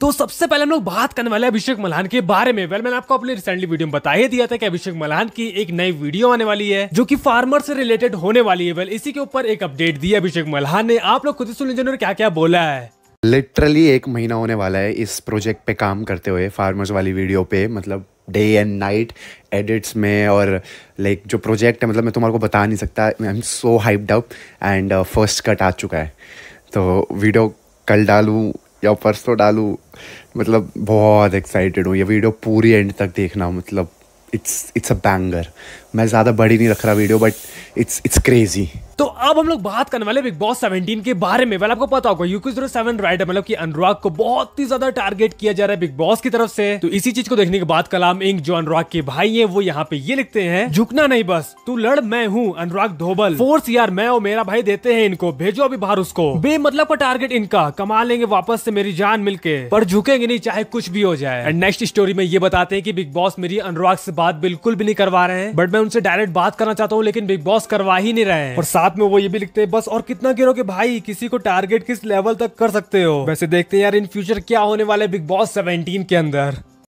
तो सबसे पहले हम लोग बात करने वाले अभिषेक मल्हान के बारे में वेल मैंने आपको अपने रिसेंटली वीडियो में बता ही दिया था कि अभिषेक मल्हान की एक नई वीडियो आने वाली है जो कि फार्मर से रिलेटेड होने वाली है वेल इसी के ऊपर एक अपडेट दी अभिषेक मल्हान ने आप लोग खुद ही सुन लीजिए क्या क्या बोला है लिटरली एक महीना होने वाला है इस प्रोजेक्ट पे काम करते हुए फार्मर्स वाली वीडियो पे मतलब डे एंड नाइट एडिट्स में और लाइक जो प्रोजेक्ट है मतलब मैं तुम्हारे को बता नहीं सकता I am so hyped up and first cut आ चुका है तो वीडियो कल डालूँ या तो डालूँ मतलब बहुत एक्साइटेड हूँ ये वीडियो पूरी एंड तक देखना मतलब इट्स इट्स अ बैंगर मैं ज़्यादा बड़ी नहीं रख रहा video but it's it's crazy तो अब हम लोग बात करने वाले बिग बॉस सेवनटीन के बारे में आपको पता होगा यूक्यू जीरो सेवन राइडर मतलब की अनुराग को बहुत ही ज्यादा टारगेट किया जा रहा है बिग बॉस की तरफ से तो इसी चीज को देखने के बाद कलाम इंक जो अनुराग के भाई है वो यहाँ पे ये लिखते हैं झुकना नहीं बस तू लड़ मैं हूँ अनुराग धोबल फोर्स यार मैं और मेरा भाई देते हैं इनको भेजो अभी बाहर उसको बे मतलब का टारगेट इनका कमा लेंगे वापस से मेरी जान मिलके पर झुकेंगे नहीं चाहे कुछ भी हो जाए एंड नेक्स्ट स्टोरी में ये बताते हैं कि बिग बॉस मेरी अनुराग से बात बिल्कुल भी नहीं करवा रहे हैं बट मैं उनसे डायरेक्ट बात करना चाहता हूँ लेकिन बिग बॉस करवा ही नहीं रहे हैं और साथ साथ में वो ये भी लिखते हैं बस और कितना गिरोगे भाई किसी को टारगेट किस लेवल तक कर सकते हो वैसे देखते हैं यार इन फ्यूचर क्या होने वाले बिग बॉस सेवेंटीन के अंदर